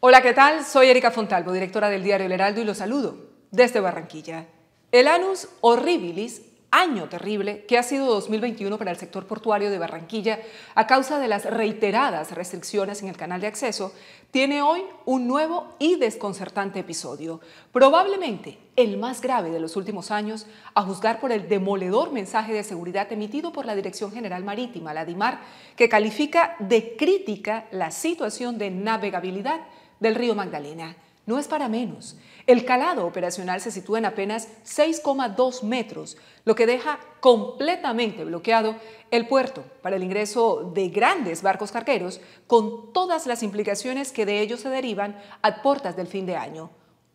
Hola, ¿qué tal? Soy Erika Fontalvo, directora del diario El Heraldo y los saludo desde Barranquilla. El anus horribilis, año terrible que ha sido 2021 para el sector portuario de Barranquilla a causa de las reiteradas restricciones en el canal de acceso, tiene hoy un nuevo y desconcertante episodio, probablemente el más grave de los últimos años, a juzgar por el demoledor mensaje de seguridad emitido por la Dirección General Marítima, la DIMAR, que califica de crítica la situación de navegabilidad del río Magdalena. No es para menos. El calado operacional se sitúa en apenas 6,2 metros, lo que deja completamente bloqueado el puerto para el ingreso de grandes barcos carqueros con todas las implicaciones que de ello se derivan a puertas del fin de año.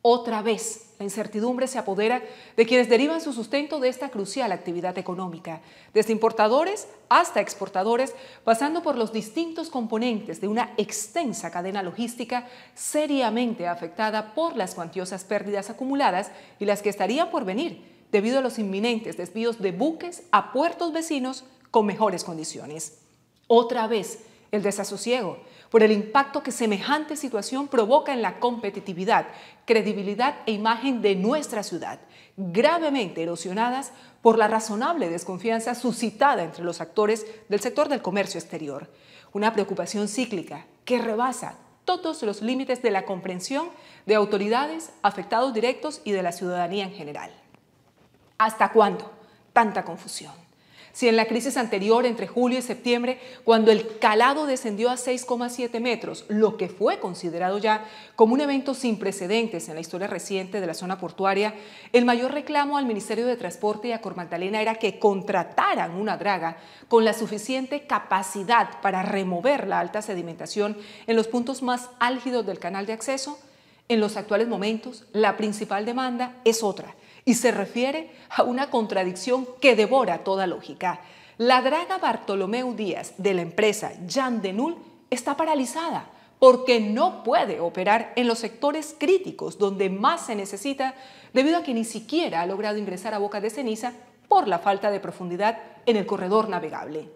Otra vez, la incertidumbre se apodera de quienes derivan su sustento de esta crucial actividad económica, desde importadores hasta exportadores, pasando por los distintos componentes de una extensa cadena logística seriamente afectada por las cuantiosas pérdidas acumuladas y las que estarían por venir debido a los inminentes desvíos de buques a puertos vecinos con mejores condiciones. Otra vez, el desasosiego, por el impacto que semejante situación provoca en la competitividad, credibilidad e imagen de nuestra ciudad, gravemente erosionadas por la razonable desconfianza suscitada entre los actores del sector del comercio exterior. Una preocupación cíclica que rebasa todos los límites de la comprensión de autoridades, afectados directos y de la ciudadanía en general. ¿Hasta cuándo tanta confusión? Si en la crisis anterior, entre julio y septiembre, cuando el calado descendió a 6,7 metros, lo que fue considerado ya como un evento sin precedentes en la historia reciente de la zona portuaria, el mayor reclamo al Ministerio de Transporte y a Cormantalena era que contrataran una draga con la suficiente capacidad para remover la alta sedimentación en los puntos más álgidos del canal de acceso en los actuales momentos, la principal demanda es otra y se refiere a una contradicción que devora toda lógica. La draga Bartolomeu Díaz de la empresa Jan Null está paralizada porque no puede operar en los sectores críticos donde más se necesita debido a que ni siquiera ha logrado ingresar a Boca de Ceniza por la falta de profundidad en el corredor navegable.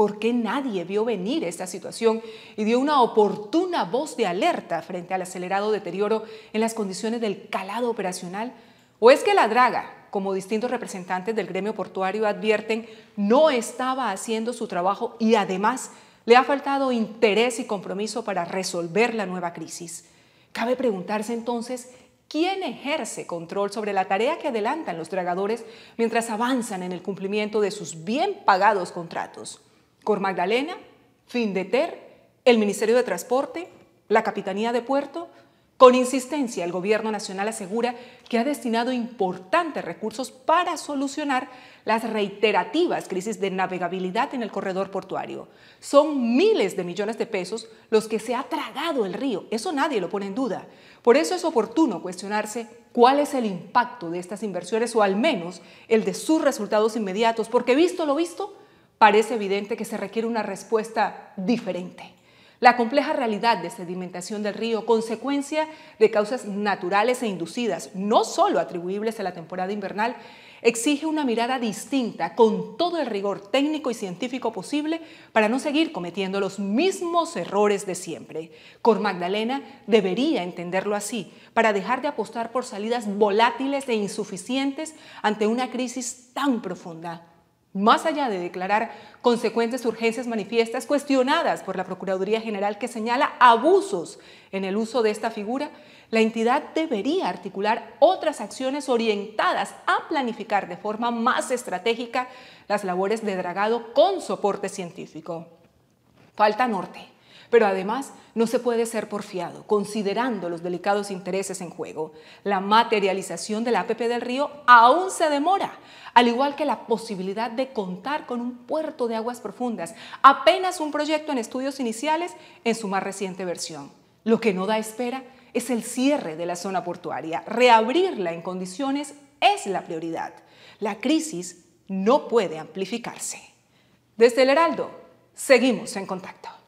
¿Por qué nadie vio venir esta situación y dio una oportuna voz de alerta frente al acelerado deterioro en las condiciones del calado operacional? ¿O es que la draga, como distintos representantes del gremio portuario advierten, no estaba haciendo su trabajo y además le ha faltado interés y compromiso para resolver la nueva crisis? Cabe preguntarse entonces ¿Quién ejerce control sobre la tarea que adelantan los dragadores mientras avanzan en el cumplimiento de sus bien pagados contratos? Cor Magdalena, Findeter, el Ministerio de Transporte, la Capitanía de Puerto. Con insistencia, el Gobierno Nacional asegura que ha destinado importantes recursos para solucionar las reiterativas crisis de navegabilidad en el corredor portuario. Son miles de millones de pesos los que se ha tragado el río, eso nadie lo pone en duda. Por eso es oportuno cuestionarse cuál es el impacto de estas inversiones o al menos el de sus resultados inmediatos, porque visto lo visto, parece evidente que se requiere una respuesta diferente. La compleja realidad de sedimentación del río, consecuencia de causas naturales e inducidas, no sólo atribuibles a la temporada invernal, exige una mirada distinta, con todo el rigor técnico y científico posible, para no seguir cometiendo los mismos errores de siempre. Cor Magdalena debería entenderlo así, para dejar de apostar por salidas volátiles e insuficientes ante una crisis tan profunda. Más allá de declarar consecuentes urgencias manifiestas cuestionadas por la Procuraduría General que señala abusos en el uso de esta figura, la entidad debería articular otras acciones orientadas a planificar de forma más estratégica las labores de dragado con soporte científico. Falta norte. Pero además no se puede ser porfiado, considerando los delicados intereses en juego. La materialización del APP del río aún se demora, al igual que la posibilidad de contar con un puerto de aguas profundas, apenas un proyecto en estudios iniciales en su más reciente versión. Lo que no da espera es el cierre de la zona portuaria. Reabrirla en condiciones es la prioridad. La crisis no puede amplificarse. Desde el Heraldo, seguimos en contacto.